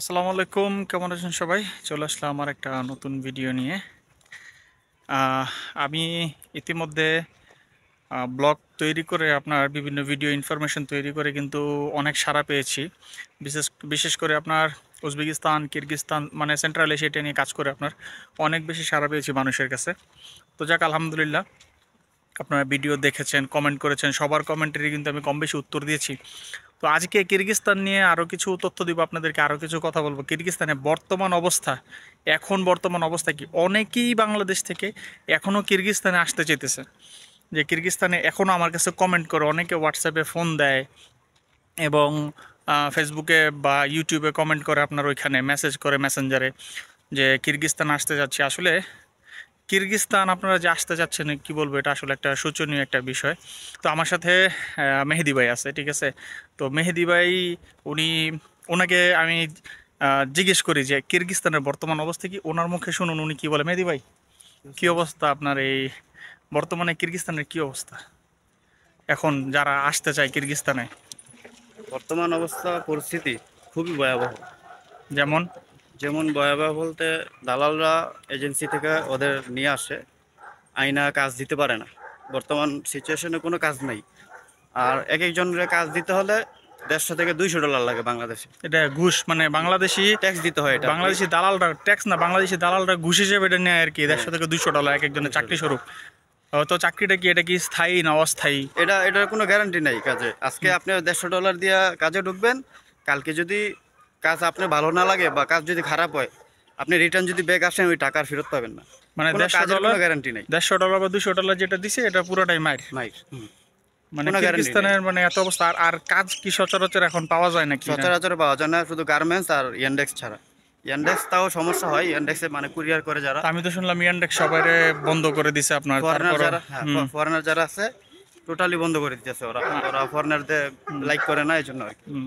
আসসালামু আলাইকুম কেমন আছেন সবাই চলে আসলাম আমার একটা নতুন ভিডিও নিয়ে আমি ইতিমধ্যে ব্লগ তৈরি করে আপনার বিভিন্ন ভিডিও ইনফরমেশন তৈরি করে কিন্তু অনেক সারা পেয়েছি বিশেষ বিশেষ করে আপনার উজবেকিস্তান কিরগিস্তান মানে সেন্ট্রাল এশিয়াটা নিয়ে কাজ করে আপনার অনেক বেশি সারা পেয়েছি মানুষের কাছে তো যাক আলহামদুলিল্লাহ আপনারা ভিডিও দেখেছেন কমেন্ট করেছেন সবার কমেন্টেরই কিন্তু আমি কম বেশি উত্তর দিয়েছি তো আজকে কিরগিস্তান নিয়ে আরও কিছু তথ্য দিব আপনাদেরকে আরও কিছু কথা বলবো কিরগিস্তানের বর্তমান অবস্থা এখন বর্তমান অবস্থা কি অনেকেই বাংলাদেশ থেকে এখনও কিরগিস্তানে আসতে চেতেছে যে কিরগিস্তানে এখনও আমার কাছে কমেন্ট করে অনেকে হোয়াটসঅ্যাপে ফোন দেয় এবং ফেসবুকে বা ইউটিউবে কমেন্ট করে আপনার ওইখানে মেসেজ করে মেসেঞ্জারে যে কিরগিস্তান আসতে যাচ্ছি আসলে কিরগিস্তান আপনারা যে আসতে চাচ্ছেন কি বলবো এটা আসলে একটা শোচনীয় একটা বিষয় তো আমার সাথে মেহেদি ভাই আছে ঠিক আছে তো মেহেদি ভাই উনি ওনাকে আমি জিজ্ঞেস করি যে কিরগিস্তানের বর্তমান অবস্থা কি ওনার মুখে শুনুন উনি কি বলে মেহেদি ভাই কি অবস্থা আপনার এই বর্তমানে কিরগিস্তানের কি অবস্থা এখন যারা আসতে চায় কিরগিস্তানে বর্তমান অবস্থা পরিস্থিতি খুবই ভয়াবহ যেমন যেমন ভয়াবহ বলতে দালালরা এজেন্সি থেকে ওদের নিয়ে আসে আইনা কাজ দিতে পারে না বর্তমান সিচুয়েশনে কোনো কাজ নেই আর এক একজনের কাজ দিতে হলে দেড়শো থেকে দুইশো ডলার লাগে বাংলাদেশে এটা ঘুষ মানে বাংলাদেশি ট্যাক্স দিতে হয় এটা বাংলাদেশি দালালরা ট্যাক্স না বাংলাদেশি দালালরা ঘুষ হিসেবে এটা নেয় আর কি দেড়শো থেকে দুইশো ডলার এক একজনের চাকরি স্বরূপ তো চাকরিটা কি এটা কি স্থায়ী না অস্থায়ী এটা এটার কোনো গ্যারান্টি নেই কাজে আজকে আপনি দেড়শো ডলার দিয়ে কাজে ঢুকবেন কালকে যদি কাজ আপনি ভালো না লাগে বা কাজ যদি খারাপ হয় আপনি রিটার্ন যদি ব্যাগ আসেন ওই টাকার ফেরত পাবেন না মানে গ্যারান্টি নেই দেড়শো ডলার বা দুশো ডলার যেটা দিছে এটা পুরোটাই মাইর মাইর মানে, মানে এত অবস্থা আর কাজ কি সচরাচর এখন পাওয়া যায় নাকি সচরাচর পাওয়া যায় না শুধু গার্মেন্টস আর ইয়ান্ডেক্স ছাড়া ইয়ান্ডেক্স তাও সমস্যা হয় ইয়ান্ডেক্সে মানে কুরিয়ার করে যারা আমি তো শুনলাম ইয়ান্ডেক্স সবাই বন্ধ করে দিছে আপনার ফরেনার যারা ফরেনার হ্যাঁ, যারা আছে টোটালি বন্ধ করে দিতেছে ওরা ওরা ফরেনারদের লাইক করে না এই জন্য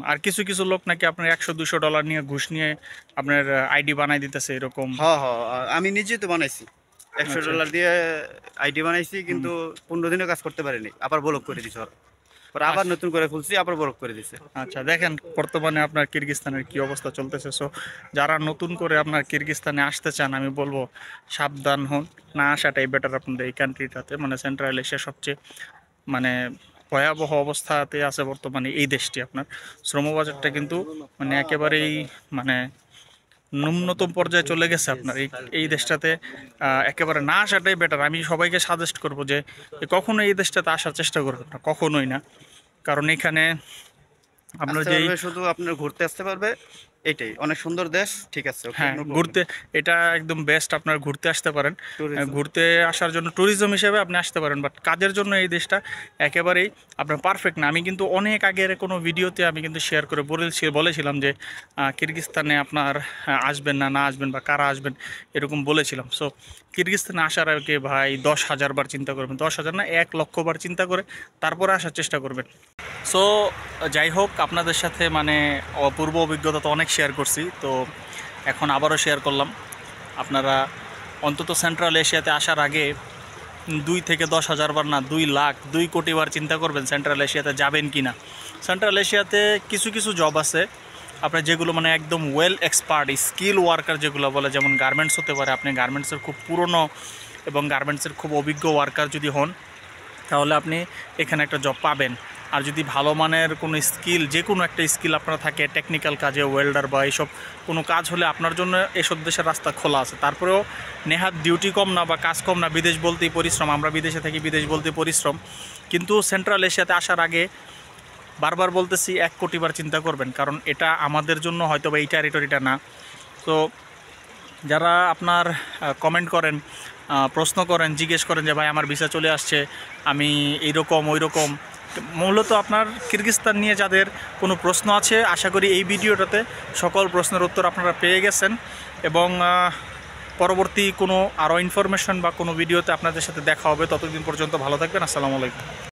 আর কিছু কিছু লোক নাকি আপনার একশো দুশো ডলার নিয়ে ঘুষ নিয়ে আপনার আইডি বানাই দিতেছে এরকম হ হ আমি নিজে তো বানাইছি একশো ডলার আচ্ছা। দিয়ে আইডি বানাইছি কিন্তু পনেরো দিনও কাজ করতে পারিনি আবার ব্লক করে দিছে ওরা আবার আচ্ছা। নতুন করে খুলছি আবার বরফ করে দিছে আচ্ছা দেখেন বর্তমানে আপনার কিরগিস্তানের কি অবস্থা চলতেছে সো যারা নতুন করে আপনার কিরগিস্তানে আসতে চান আমি বলবো সাবধান হন না আসাটাই বেটার আপনাদের এই কান্ট্রিটাতে মানে সেন্ট্রাল এশিয়া সবচেয়ে মানে ভয়াবহ অবস্থাতে আছে বর্তমানে এই দেশটি আপনার শ্রমবাজারটা কিন্তু মানে একেবারেই মানে ন্যূনতম পর্যায়ে চলে গেছে আপনার এই এই দেশটাতে একেবারে না আসাটাই বেটার আমি সবাইকে সাজেস্ট করব যে কখনো এই দেশটাতে আসার চেষ্টা করবেন না কখনোই না কারণ এখানে আপনার যে শুধু আপনার ঘুরতে আসতে পারবে এটাই অনেক সুন্দর দেশ ঠিক আছে হ্যাঁ ঘুরতে এটা একদম বেস্ট আপনার ঘুরতে আসতে পারেন ঘুরতে আসার জন্য ট্যুরিজম হিসেবে আপনি আসতে পারেন বাট কাজের জন্য এই দেশটা একেবারেই আপনার পারফেক্ট না আমি কিন্তু অনেক আগের কোনো ভিডিওতে আমি কিন্তু শেয়ার করে বলেছি বলেছিলাম যে কিরগিস্তানে আপনার আসবেন না না আসবেন বা কারা আসবেন এরকম বলেছিলাম সো কিরগিস্তানে আসার আগে ভাই দশ হাজার বার চিন্তা করবেন দশ হাজার না এক লক্ষ বার চিন্তা করে তারপরে আসার চেষ্টা করবেন সো যাই হোক আপনাদের সাথে মানে অপূর্ব অভিজ্ঞতা তো অনেক শেয়ার করছি তো এখন আবারও শেয়ার করলাম আপনারা অন্তত সেন্ট্রাল এশিয়াতে আসার আগে দুই থেকে দশ হাজার বার না দুই লাখ দুই কোটি বার চিন্তা করবেন সেন্ট্রাল এশিয়াতে যাবেন কি না সেন্ট্রাল এশিয়াতে কিছু কিছু জব আছে আপনার যেগুলো মানে একদম ওয়েল এক্সপার্ট স্কিল ওয়ার্কার যেগুলো বলে যেমন গার্মেন্টস হতে পারে আপনি গার্মেন্টসের খুব পুরনো এবং গার্মেন্টসের খুব অভিজ্ঞ ওয়ার্কার যদি হন তাহলে আপনি এখানে একটা জব পাবেন আর যদি ভালো মানের কোনো স্কিল যে কোনো একটা স্কিল আপনার থাকে টেকনিক্যাল কাজে ওয়েল্ডার বা এইসব কোনো কাজ হলে আপনার জন্য এসব দেশের রাস্তা খোলা আছে তারপরেও নেহাত ডিউটি কম না বা কাজ কম না বিদেশ বলতেই পরিশ্রম আমরা বিদেশে থাকি বিদেশ বলতে পরিশ্রম কিন্তু সেন্ট্রাল এশিয়াতে আসার আগে বারবার বলতেছি এক কোটিবার চিন্তা করবেন কারণ এটা আমাদের জন্য হয়তো বা এই টেরিটরিটা না তো যারা আপনার কমেন্ট করেন প্রশ্ন করেন জিজ্ঞেস করেন যে ভাই আমার ভিসা চলে আসছে আমি এইরকম ওই রকম মূলত আপনার কিরগিস্তান নিয়ে যাদের কোনো প্রশ্ন আছে আশা করি এই ভিডিওটাতে সকল প্রশ্নের উত্তর আপনারা পেয়ে গেছেন এবং পরবর্তী কোনো আরও ইনফরমেশন বা কোনো ভিডিওতে আপনাদের সাথে দেখা হবে ততদিন পর্যন্ত ভালো থাকবেন আসসালামু আলাইকুম